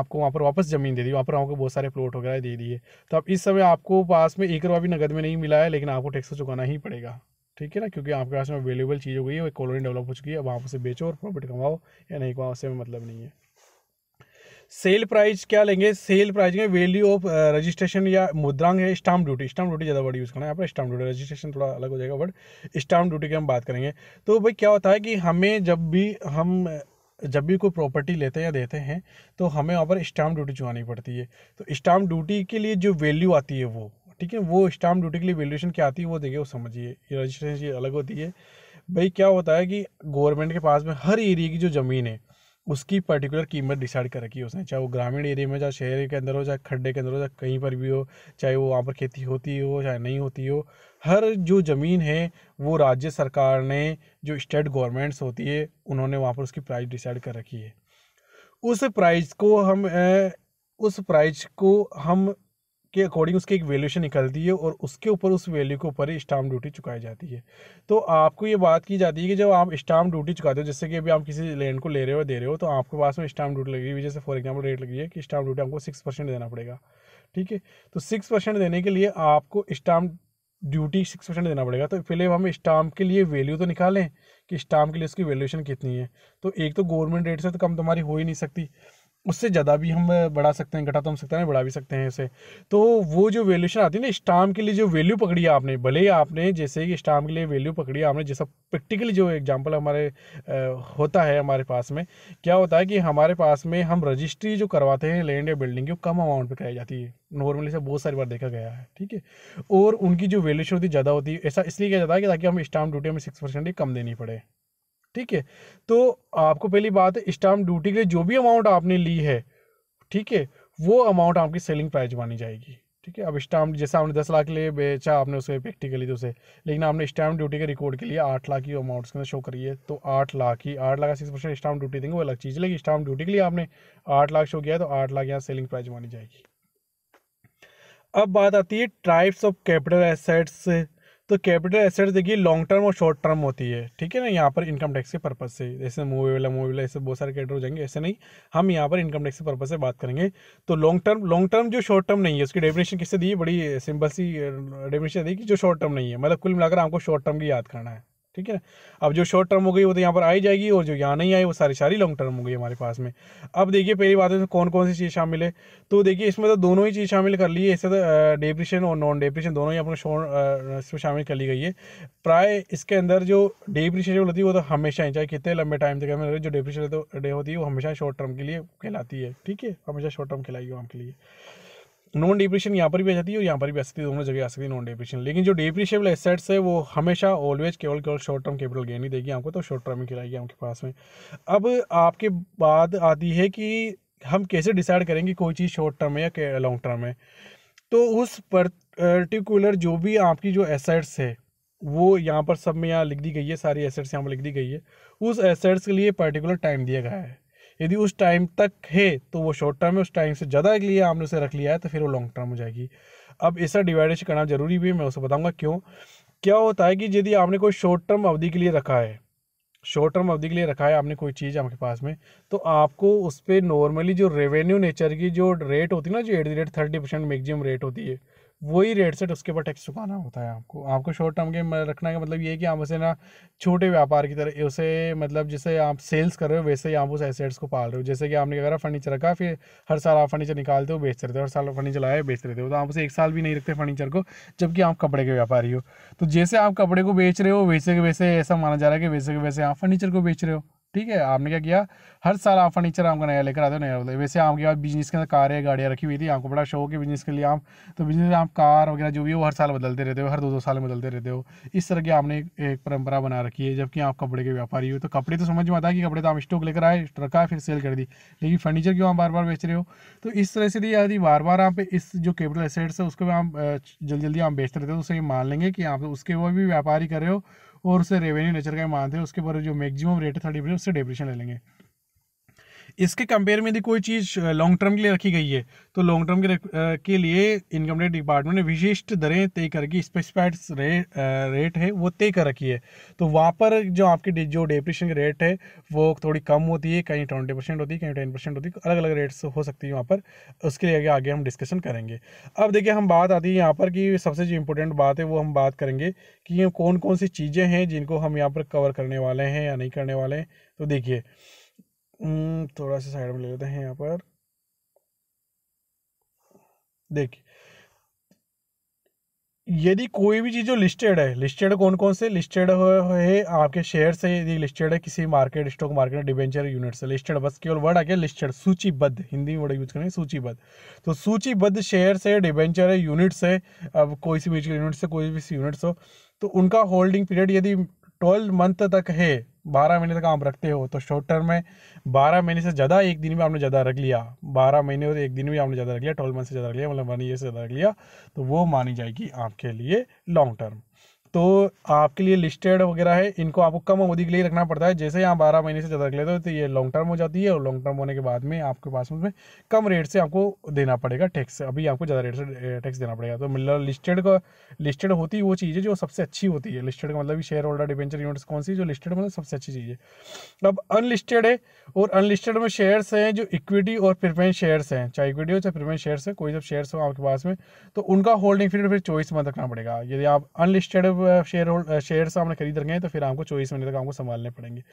आपको वहाँ पर वापस ज़मीन दे दी वहाँ पर आपको बहुत सारे प्लॉट वगैरह दे दिए तो अब इस समय आपको पास में एक रुपया भी नगद में नहीं मिला है लेकिन आपको टैक्स तो चुकाना ही पड़ेगा ठीक है ना क्योंकि आपके पास में अवेलेबल चीज़ हो गई है कॉलोनी डेवलप हो चुकी है अब आप उसे बेचो और प्रॉफिट कमाओ या नहीं कमाओ उससे मतलब नहीं है सेल प्राइस क्या लेंगे सेल प्राइस में वैल्यू ऑफ रजिस्ट्रेशन या मुद्रांग है स्टाम्प ड्यूटी स्टाम्प ड्यूटी ज़्यादा बड़ी यूज़ करना है यहाँ पर स्टाम्प ड्यूटी रजिस्ट्रेशन थोड़ा अलग हो जाएगा बट स्टाम्प ड्यूटी की हम बात करेंगे तो भाई क्या होता है कि हमें जब भी हम जब भी कोई प्रॉपर्टी लेते हैं या देते हैं तो हमें वहाँ पर स्टाम्प ड्यूटी चुकानी पड़ती है तो स्टाम्प ड्यूटी के लिए जो वैल्यू आती है वो ठीक है वो स्टाम्प ड्यूटी के लिए वैल्यूशन क्या आती है वो देखिए वो समझिए रजिस्ट्रेशन अलग होती है भाई क्या होता है कि गवर्नमेंट के पास में हर एरिए की जो ज़मीन है उसकी पर्टिकुलर कीमत डिसाइड कर रखी है उसने चाहे वो ग्रामीण एरिया में चाहे शहर के अंदर हो चाहे खड्डे के अंदर हो चाहे कहीं पर भी हो चाहे वो वहाँ पर खेती होती हो चाहे नहीं होती हो हर जो ज़मीन है वो राज्य सरकार ने जो स्टेट गवर्नमेंट्स होती है उन्होंने वहाँ पर उसकी प्राइस डिसाइड कर रखी है उस प्राइस को हम उस प्राइस को हम के अकॉर्डिंग उसकी एक वैल्यूशन निकलती है और उसके ऊपर उस वैल्यू के ऊपर स्टाम्प ड्यूटी चुकाई जाती है तो आपको ये बात की जाती है कि जब आप स्टाम्प ड्यूटी चुकाते हो जैसे कि अभी आप किसी लैंड को ले रहे हो दे रहे हो तो आपके पास में स्टाम्प ड्यूटी लगी हुई जैसे फॉर एग्जाम्पल रेट लगी है कि स्टाम्प ड्यूटी आपको सिक्स परसेंट देना पड़ेगा ठीक है तो सिक्स परसेंट देने के लिए आपको स्टाम्प ड्यूटी सिक्स परसेंट देना पड़ेगा तो पहले हम स्टाम्प के लिए वैल्यू तो निकालें कि स्टाम्प के लिए उसकी वैल्यूशन कितनी है तो एक तो गवर्नमेंट रेट से तो कम तुम्हारी हो ही नहीं सकती उससे ज़्यादा भी हम बढ़ा सकते हैं घटा तो हम सकते हैं बढ़ा भी सकते हैं इसे तो वो जो वैल्यूशन आती है ना स्टाम के लिए जो वैल्यू पकड़ी आपने भले ही आपने जैसे कि स्टाम के लिए वैल्यू पकड़ी आपने जैसा प्रैक्टिकली जो एग्जाम्पल हमारे होता है हमारे पास में क्या होता है कि हमारे पास में हम रजिस्ट्री जो करवाते हैं लैंड या बिल्डिंग की वो कम अमाउंट पर कराई जाती है नॉर्मली से बहुत सारी बार देखा गया है ठीक है और उनकी जो वैल्यूशन होती है ज़्यादा होती है ऐसा इसलिए किया जाता है कि ताकि हम स्टाम ड्यूटी हमें सिक्स परसेंट कम देनी पड़े ठीक है तो आपको पहली बात है स्टाम्प ड्यूटी के लिए जो भी अमाउंट आपने ली है ठीक है वो अमाउंट आपकी सेलिंग प्राइस मानी जाएगी ठीक है अब स्टाम्प जैसे आपने दस लाख लिए बेचा आपने उसे प्रैक्टिकली तो उसे लेकिन आपने स्टाम्प ड्यूटी के रिकॉर्ड के लिए आठ लाख की अमाउंट उसके अंदर शो करिए तो आठ लाख ही आठ lakh six percent stamp duty देंगे वो अलग चीज़ लेकिन स्टाम्प ड्यूटी के लिए आपने आठ लाख शो किया तो आठ लाख यहाँ सेलिंग प्राइस मानी जाएगी अब बात आती है टाइप्स ऑफ कैपिटल एसेट्स तो कैपिटल एसेट्स देखिए लॉन्ग टर्म और शॉर्ट टर्म होती है ठीक है ना यहाँ पर इनकम टैक्स के पर्पज से जैसे मूवी वाला मूवी वाला ऐसे बहुत सारे कैटर हो जाएंगे ऐसे नहीं हम यहाँ पर इनकम टैक्स के पर्पज से बात करेंगे तो लॉन्ग टर्म लॉन्ग टर्म जो शॉर्ट टर्म नहीं है उसकी डेफिनेशन किससे दी है बड़ी सिंपल सी डेफिनेशन दी कि जो शॉर्ट टर्म नहीं है मतलब कुल मिलाकर आपको शॉर्ट टर्म की याद करना है ठीक है अब जो शॉर्ट टर्म हो गई वो तो यहाँ पर आई जाएगी और जो यहाँ नहीं आई वो सारी सारी लॉन्ग टर्म हो गई हमारे पास में अब देखिए पहली बात है कौन कौन सी चीज़ शामिल है तो देखिए इसमें तो दोनों ही चीज़ शामिल कर ली है इससे तो डेप्रेशन और नॉन डेप्रेशन दोनों ही अपने इसमें शामिल कर ली गई है प्राय इसके अंदर जो डेप्रिशन होती है वो तो हमेशा ही चाहे कितने लंबे टाइम तक हमें जो डेप्रेशन डे होती है वो हमेशा शॉर्ट टर्म के लिए कहलाती है ठीक है हमेशा शॉर्ट टर्म खिलाई हम के लिए नॉन डिप्रेशन यहाँ पर भी आ जाती है और यहाँ पर भी आ सकती है दोनों जगह आ सकती है नॉन डिप्रेशन लेकिन जो डिप्रिशियबल एसेट्स है वो हमेशा ऑलवेज केवल केवल शॉर्ट टर्म कैपिटल गेन ही देगी आपको तो शॉर्ट टर्म ही खिलाएगी आपके पास में अब आपके बात आती है कि हम कैसे डिसाइड करेंगे कोई चीज़ शॉर्ट टर्म है या लॉन्ग टर्म है तो उस पर्टिकुलर जो भी आपकी जो एसेट्स है वो यहाँ पर सब में यहाँ लिख दी गई है सारी एसेट्स यहाँ पर लिख दी गई है उस एसेट्स के लिए पर्टिकुलर टाइम दिया गया है यदि उस टाइम तक है तो वो शॉर्ट टर्म है उस टाइम से ज़्यादा के लिए आपने उसे रख लिया है तो फिर वो लॉन्ग टर्म हो जाएगी अब ऐसा डिवाइडेशन करना जरूरी भी है मैं उसे बताऊँगा क्यों क्या होता है कि यदि आपने कोई शॉर्ट टर्म अवधि के लिए रखा है शॉर्ट टर्म अवधि के लिए रखा है आपने कोई चीज़ आपके पास में तो आपको उस पर नॉर्मली जो रेवेन्यू नेचर की जो रेट होती है ना जो at the rate thirty percent maximum rate होती है वही रेट सेट उसके ऊपर टैक्स चुकाना होता है आपको आपको शॉर्ट टर्म के रखना का मतलब ये है कि आप उसे ना छोटे व्यापार की तरह उसे मतलब जैसे आप सेल्स कर रहे हो वैसे ही आप उस एसेट्स को पाल रहे हो जैसे कि आपने अगर फर्नीचर रखा फिर हर साल आप फर्नीचर निकालते हो बेचते रहते हो हर साल फर्नीचर लाए बेच रहे हो तो आप उसे एक साल भी नहीं रखते फर्नीचर को जबकि आप कपड़े के व्यापारी हो तो जैसे आप कपड़े को बेच रहे हो वैसे के वैसे ऐसा माना जा रहा है कि वैसे के वैसे आप फर्नीचर को बेच रहे हो ठीक है आपने क्या किया हर साल आप फर्नीचर आम का नया लेकर आते हो नया होता मतलब। है वैसे आम के बाद बिजनेस के अंदर या गाड़ियाँ रखी हुई थी आपको बड़ा शौक है बिजनेस के लिए आम तो बिजनेस में आप कार वगैरह जो भी है वो हर साल बदलते रहते हो हर दो दो साल में बदलते रहते हो इस तरह की आपने एक, परंपरा बना रखी है जबकि आप कपड़े के व्यापारी हो तो कपड़े तो समझ में आता है कि कपड़े तो आप स्टॉक लेकर आए रखा फिर सेल कर दी लेकिन फर्नीचर क्यों आप बार बार बेच रहे हो तो इस तरह से तो यदि बार बार आप इस जो कैपिटल एसेट्स है उसको भी आप जल्दी जल्दी आप बेचते रहते हो तो उसे मान लेंगे कि आप उसके वो भी व्यापारी कर रहे हो और उससे रेवेन्यू नेचर का मानते हैं उसके ऊपर जो मैक्सिमम रेट है थर्टी परसेंट उससे डेप्रेशन ले लेंगे इसके कंपेयर में यदि कोई चीज़ लॉन्ग टर्म के लिए रखी गई है तो लॉन्ग टर्म के के लिए इनकम टैक्स डिपार्टमेंट ने विशिष्ट दरें तय करके स्पेसिफाइड रे, रेट है वो तय कर रखी है तो वहाँ पर जो आपके जो की रेट है वो थोड़ी कम होती है कहीं ट्वेंटी परसेंट होती है कहीं टेन परसेंट होती है अलग अलग रेट्स हो सकती है वहाँ पर उसके लिए आगे आगे हम डिस्कशन करेंगे अब देखिए हम बात आती है यहाँ पर कि सबसे जो इम्पोर्टेंट बात है वो हम बात करेंगे कि ये कौन कौन सी चीज़ें हैं जिनको हम यहाँ पर कवर करने वाले हैं या नहीं करने वाले हैं तो देखिए हम्म, थोड़ा सा साइड में ले लेते हैं यहाँ पर देखिए यदि कोई भी चीज़ जो लिस्टेड है लिस्टेड कौन कौन से लिस्टेड है आपके शेयर से यदि लिस्टेड है किसी market stock market debenture unit से लिस्टेड बस केवल वर्ड आ गया लिस्टेड सूचीबद्ध हिंदी में वर्ड यूज करेंगे सूचीबद्ध तो सूचीबद्ध शेयर से डिबेंचर है यूनिट से अब कोई सी म्यूचुअल यूनिट से कोई भी यूनिट्स हो तो उनका होल्डिंग पीरियड यदि ट्वेल्व मंथ तक है बारह महीने तक आप रखते हो तो शॉर्ट टर्म में बारह महीने से ज़्यादा एक दिन भी आपने ज़्यादा रख लिया बारह महीने और एक दिन भी आपने ज़्यादा रख लिया ट्वेल्व मंथ से ज़्यादा रख लिया मतलब वन ईयर से ज़्यादा रख लिया तो वो मानी जाएगी आपके लिए लॉन्ग टर्म तो आपके लिए लिस्टेड वगैरह है इनको आपको कम अवधि के लिए रखना पड़ता है जैसे यहाँ बारह महीने से ज़्यादा रख लेते हो तो ये लॉन्ग टर्म हो जाती है और लॉन्ग टर्म होने के बाद में आपके पास में कम रेट से आपको देना पड़ेगा टैक्स अभी आपको ज़्यादा रेट से टैक्स देना पड़ेगा तो मतलब लिस्टेड का लिस्टेड होती वो चीज़ है जो सबसे अच्छी होती है लिस्टेड का मतलब शेयर होल्डर डिवेंचर यूनिट्स कौन सी जो लिस्टेड मतलब सबसे अच्छी चीज़ है अब अनलिस्टेड है और अनलिस्टेड में शेयर्स हैं जो इक्विटी और प्रिफेंस शेयर्स हैं चाहे इक्विटी हो चाहे प्रिफेंस शेयर्स है कोई जब शेयर्स हो आपके पास में तो उनका होल्डिंग फिर फिर चॉइस मत रखना पड़ेगा यदि आप अनलिस्टेड शेयर होल्ड शेयर्स आपने खरीद रखे हैं तो फिर आपको चौबीस महीने तक आपको संभालने पड़ेंगे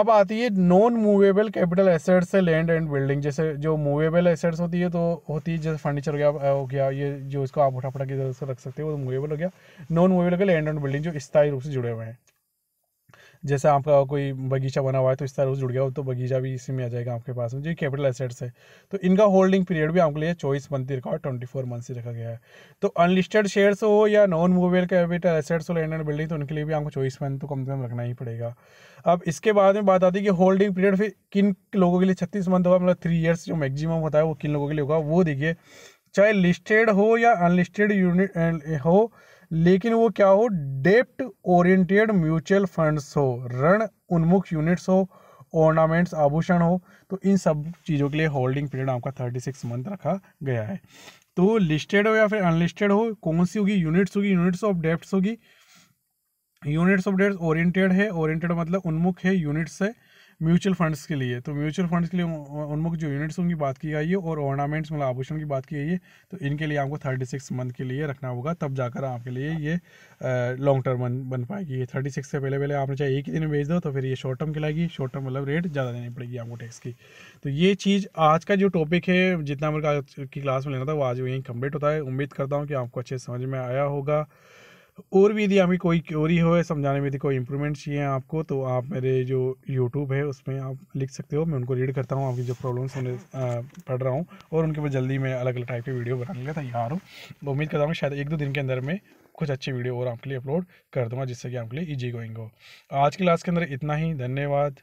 अब आती है नॉन मूवेबल कैपिटल एसेट्स से लैंड एंड बिल्डिंग जैसे जो मूवेबल एसेट्स होती है तो होती है जैसे फर्नीचर हो गया हो गया ये जो इसको आप उठा पटा के रख सकते हो तो मूवेबल हो गया नॉन मूवेबल हो गया लैंड एंड बिल्डिंग जो स्थायी रूप से जुड़े हुए हैं जैसे आपका कोई बगीचा बना हुआ है तो इस तरह से जुड़ गया हो तो बगीचा भी इसी में आ जाएगा आपके पास में जो कैपिटल एसेट्स है तो इनका होल्डिंग पीरियड भी आपके लिए चौबीस मंथ रखा है ट्वेंटी फोर मंथ से रखा गया है तो अनलिस्टेड शेयर्स हो या नॉन मूवेबल कैपिटल एसेट्स हो लैंड एंड बिल्डिंग तो उनके लिए भी आपको चौबीस मंथ तो कम से कम रखना ही पड़ेगा अब इसके बाद में बात आती है कि होल्डिंग पीरियड फिर किन लोगों के लिए छत्तीस मंथ होगा मतलब थ्री ईयर्स जो मैक्सिमम होता है वो किन लोगों के लिए होगा वो देखिए चाहे लिस्टेड हो या अनलिस्टेड यूनिट हो लेकिन वो क्या हो डेप्ट ओरिएंटेड म्यूचुअल फंड्स हो ऋण उन्मुख यूनिट्स हो ऑर्नामेंट्स आभूषण हो तो इन सब चीज़ों के लिए होल्डिंग पीरियड आपका थर्टी सिक्स मंथ रखा गया है तो लिस्टेड हो या फिर अनलिस्टेड हो कौन सी होगी यूनिट्स होगी यूनिट्स ऑफ डेप्ट होगी यूनिट्स ऑफ डेप्ट ओरिएंटेड है ओरिएंटेड मतलब उन्मुख है यूनिट्स है म्यूचुअल फंड्स के लिए तो म्यूचुअल फंड्स के लिए उन्मुख जो यूनिट्स उनकी बात की गई है और ऑर्नामेंट्स मतलब आभूषण की बात की गई है तो इनके लिए आपको थर्टी सिक्स मंथ के लिए रखना होगा तब जाकर आपके लिए ये लॉन्ग टर्म बन बन पाएगी थर्टी सिक्स से पहले पहले आपने चाहे एक ही दिन में भेज दो तो फिर ये शॉर्ट टर्म खिलाएगी शॉर्ट टर्म मतलब रेट ज़्यादा देनी पड़ेगी आपको टैक्स की तो ये चीज़ आज का जो टॉपिक है जितना मेरे आज की क्लास में लेना था वो आज यहीं कम्प्लीट होता है उम्मीद करता हूँ कि आपको अच्छे समझ में आया होगा और भी यदि आपकी कोई क्योरी हो समझाने में यदि कोई इम्प्रूवमेंट चाहिए आपको तो आप मेरे जो यूट्यूब है उसमें आप लिख सकते हो मैं उनको रीड करता हूँ आपकी जो प्रॉब्लम्स उन्हें पढ़ रहा हूँ और उनके ऊपर जल्दी मैं अलग अलग टाइप की वीडियो बनाने लगा तैयार हूँ उम्मीद करता हूँ शायद एक दो दिन के अंदर में कुछ अच्छी वीडियो और आपके लिए अपलोड कर दूँगा जिससे कि आपके लिए ईजी गोइंग हो आज की क्लास के अंदर इतना ही धन्यवाद